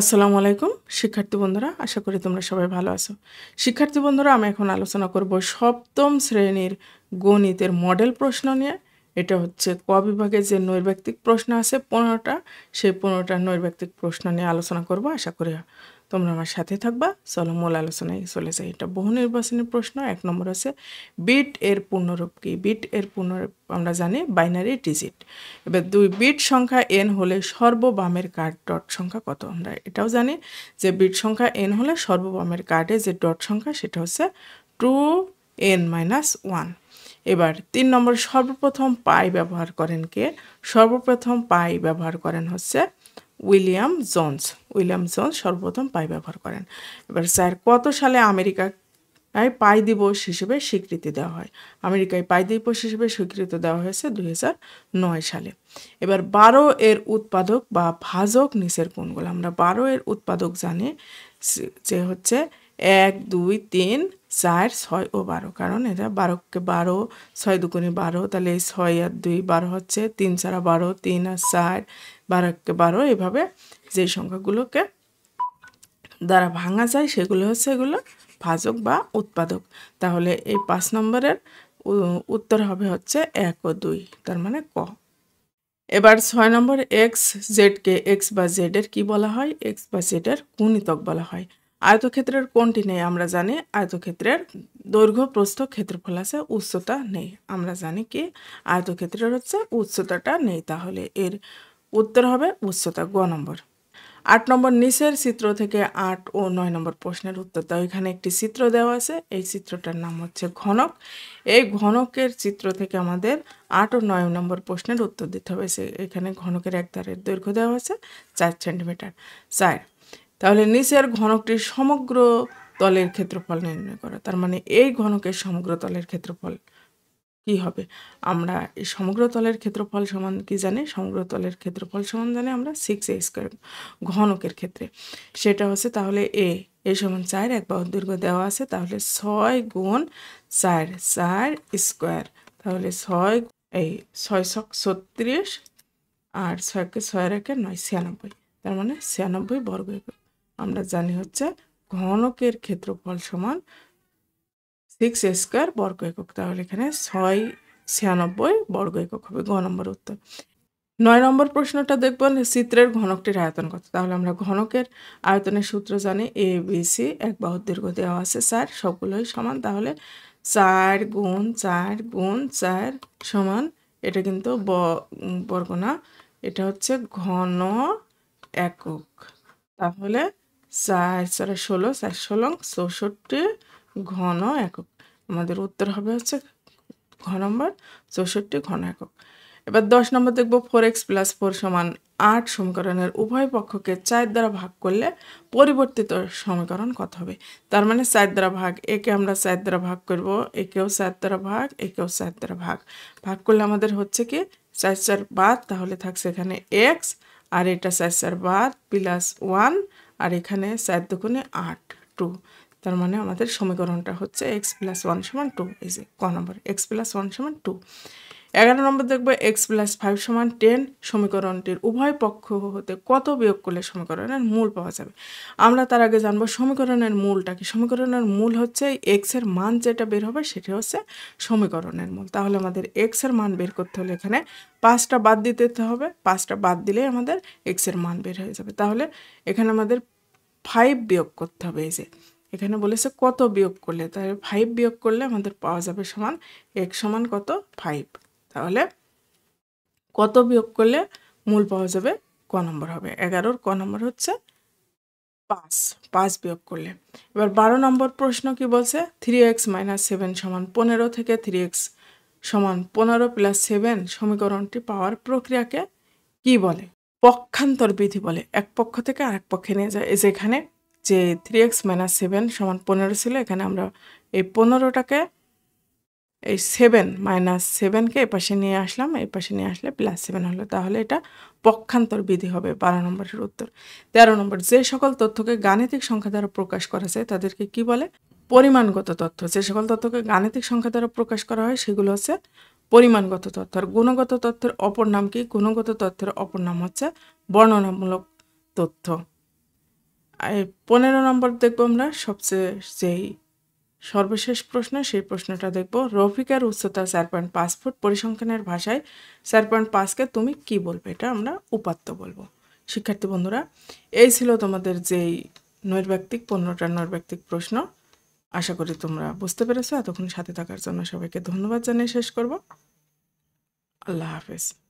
আসসালামু আলাইকুম শিক্ষার্থী বন্ধুরা আশা করি তোমরা সবাই ভালো আছো শিক্ষার্থী বন্ধুরা আমি এখন আলোচনা করব সপ্তম শ্রেণীর গণিতের মডেল প্রশ্ন নিয়ে এটা হচ্ছে ক বিভাগে যে নৈর্ব্যক্তিক প্রশ্ন আছে পনেরোটা সেই পনেরোটা নৈর্ব্যক্তিক প্রশ্ন নিয়ে আলোচনা করব আশা করি তোমরা আমার সাথে থাকবা চলো মূল আলোচনায় চলে যাই এটা বহু নির্বাচনী প্রশ্ন এক নম্বর আছে বিট এর পূর্ণরূপ কি বিট এর পূর্ণরূপ আমরা জানি বাইনারি ডিজিট এবার দুই বিট সংখ্যা এন হলে সর্ববামের কার্ড ডট সংখ্যা কত আমরা এটাও জানি যে বিট সংখ্যা এন হলে সর্ববামের কার্ডে যে ডট সংখ্যা সেটা হচ্ছে টু এন মাইনাস ওয়ান এবার তিন নম্বর সর্বপ্রথম পাই ব্যবহার করেন কে সর্বপ্রথম পাই ব্যবহার করেন হচ্ছে উইলিয়াম জোনস উইলিয়াম জোন সর্বপ্রথম পাই ব্যবহার করেন এবার স্যার কত সালে আমেরিকা আই পাই দিবস হিসেবে স্বীকৃতি দেওয়া হয় আমেরিকায় পাই দিবস হিসেবে স্বীকৃতি দেওয়া হয়েছে দুই নয় সালে এবার বারো এর উৎপাদক বা ভাজক নিচের কোনগুলো আমরা বারো এর উৎপাদক জানি যে হচ্ছে এক দুই তিন চার ছয় ও বারো কারণ এটা বারোকে বারো ছয় দুকুনি বারো তাহলে এই ছয় আর দুই বারো হচ্ছে তিন ছাড়া বারো তিন আর চার বারো বারো এভাবে যে সংখ্যাগুলোকে দ্বারা ভাঙা যায় সেগুলো হচ্ছে এগুলো ভাজক বা উৎপাদক তাহলে এই পাঁচ নম্বরের উত্তর হবে হচ্ছে এক ও দুই তার মানে ক এবার ছয় নম্বর এক্স জেডকে এক্স বা জেডের কি বলা হয় এক্স বা জেডের গুণিতক বলা হয় আয়তক্ষেত্রের কোনটি নেই আমরা জানি আয়তক্ষেত্রের দৈর্ঘ্য প্রস্থ ক্ষেত্রফল আছে উচ্চতা নেই আমরা জানি কি আয়তক্ষেত্রের হচ্ছে উচ্চতাটা নেই তাহলে এর উত্তর হবে উচ্চতা গ নম্বর আট নম্বর নিচের চিত্র থেকে আট ও নয় নম্বর প্রশ্নের উত্তর দেওয়া এখানে একটি চিত্র দেওয়া আছে এই চিত্রটার নাম হচ্ছে ঘনক এই ঘনকের চিত্র থেকে আমাদের আট ও নয় নম্বর প্রশ্নের উত্তর দিতে হবে এখানে ঘনকের এক দ্বারের দৈর্ঘ্য দেওয়া আছে চার সেন্টিমিটার চার তাহলে নিচের ঘনকটির সমগ্র তলের ক্ষেত্রফল নির্ণয় করা তার মানে এই ঘনকের সমগ্র তলের ক্ষেত্রফল কি হবে আমরা এই সমগ্র তলের ক্ষেত্রফল সমান কি জানি সমগ্র তলের ক্ষেত্রফল সমান জানি আমরা সিক্স এ স্কোয়ার ঘনকের ক্ষেত্রে সেটা হচ্ছে তাহলে এ এ সমান চার এক বাহু দীর্ঘ দেওয়া আছে তাহলে ছয় গুণ চার চার স্কোয়ার তাহলে ছয় এই ছয় ছক ছত্রিশ আর ছয়কে ছয় রেখে নয় ছিয়ানব্বই তার মানে ছিয়ানব্বই বর্গ একক আমরা জানি হচ্ছে ঘনকের ক্ষেত্রফল সমান সিক্স স্কোয়ার বর্গ একক তাহলে এখানে ছয় ছিয়ানব্বই বর্গ একক হবে ঘ নম্বর উত্তর নয় নম্বর প্রশ্নটা দেখবেন চিত্রের ঘনকটির আয়তন কত তাহলে আমরা ঘনকের আয়তনের সূত্র জানি এ বি সি এক বাহুর দীর্ঘ দেওয়া আছে চার সবগুলোই সমান তাহলে চার গুণ চার গুণ চার সমান এটা কিন্তু বর্গনা এটা হচ্ছে ঘন একক তাহলে চার চার ষোলো চার ষোলো চৌষট্টি ঘন একক আমাদের উত্তর হবে হচ্ছে ঘ নম্বর চৌষট্টি ঘন একক এবার দশ নম্বর দেখব ফোর এক্স প্লাস ফোর সমান আট সমীকরণের উভয় পক্ষকে চার দ্বারা ভাগ করলে পরিবর্তিত সমীকরণ কত হবে তার মানে চার দ্বারা ভাগ একে আমরা চার দ্বারা ভাগ করব একেও চার দ্বারা ভাগ একেও চার দ্বারা ভাগ ভাগ করলে আমাদের হচ্ছে কি চার চার বাদ তাহলে থাকছে এখানে এক্স আর এটা চার চার বাদ প্লাস ওয়ান আর এখানে চার দুগুণে আট টু তার মানে আমাদের সমীকরণটা হচ্ছে এক্স প্লাস ওয়ান সমান টু এই যে ক নম্বর এক্স প্লাস ওয়ান সমান টু এগারো নম্বর দেখবো এক্স প্লাস ফাইভ সমান টেন সমীকরণটির উভয় পক্ষ হতে কত বিয়োগ করলে সমীকরণের মূল পাওয়া যাবে আমরা তার আগে জানবো সমীকরণের মূলটা কি সমীকরণের মূল হচ্ছে এক্সের মান যেটা বের হবে সেটি হচ্ছে সমীকরণের মূল তাহলে আমাদের এক্সের মান বের করতে হলে এখানে পাঁচটা বাদ দিতে হবে পাঁচটা বাদ দিলেই আমাদের এক্সের মান বের হয়ে যাবে তাহলে এখানে আমাদের ফাইভ বিয়োগ করতে হবে এই যে এখানে বলেছে কত বিয়োগ করলে তাহলে ফাইভ বিয়োগ করলে আমাদের পাওয়া যাবে সমান এক সমান কত ফাইভ তাহলে কত বিয়োগ করলে মূল পাওয়া যাবে ক নম্বর হবে এগারোর ক নম্বর হচ্ছে পাঁচ পাঁচ বিয়োগ করলে এবার বারো নম্বর প্রশ্ন কি বলছে থ্রি এক্স মাইনাস সেভেন সমান পনেরো থেকে থ্রি এক্স সমান পনেরো প্লাস সেভেন সমীকরণটি পাওয়ার প্রক্রিয়াকে কি বলে পক্ষান্তর বিধি বলে এক পক্ষ থেকে আরেক পক্ষে নিয়ে যায় যেখানে যে থ্রি এক্স মাইনাস সেভেন সমান পনেরো ছিল এখানে আমরা এই পনেরোটাকে এই সেভেন মাইনাস সেভেনকে এপাশে নিয়ে আসলাম এপাশে নিয়ে আসলে প্লাস সেভেন হলো তাহলে এটা পক্ষান্তর বিধি হবে বারো নম্বরের উত্তর তেরো নম্বর যে সকল তথ্যকে গাণিতিক সংখ্যা দ্বারা প্রকাশ করা যায় তাদেরকে কি বলে পরিমাণগত তথ্য যে সকল তথ্যকে গাণিতিক সংখ্যা দ্বারা প্রকাশ করা হয় সেগুলো হচ্ছে পরিমাণগত তথ্য আর গুণগত তথ্যের অপর নাম কি গুণগত তথ্যের অপর নাম হচ্ছে বর্ণনামূলক তথ্য পনেরো নম্বর দেখবো আমরা সবচেয়ে যেই সর্বশেষ প্রশ্ন সেই প্রশ্নটা দেখব রফিকার উচ্চতা চার পয়েন্ট পাঁচ ফুট পরিসংখ্যানের ভাষায় চার পয়েন্ট পাঁচকে তুমি কি বলবে এটা আমরা উপাত্ত বলবো শিক্ষার্থী বন্ধুরা এই ছিল তোমাদের যেই নৈর্ব্যক্তিক পনেরোটা নৈর্ব্যক্তিক প্রশ্ন আশা করি তোমরা বুঝতে পেরেছো এতক্ষণ সাথে থাকার জন্য সবাইকে ধন্যবাদ জানিয়ে শেষ করব আল্লাহ হাফেজ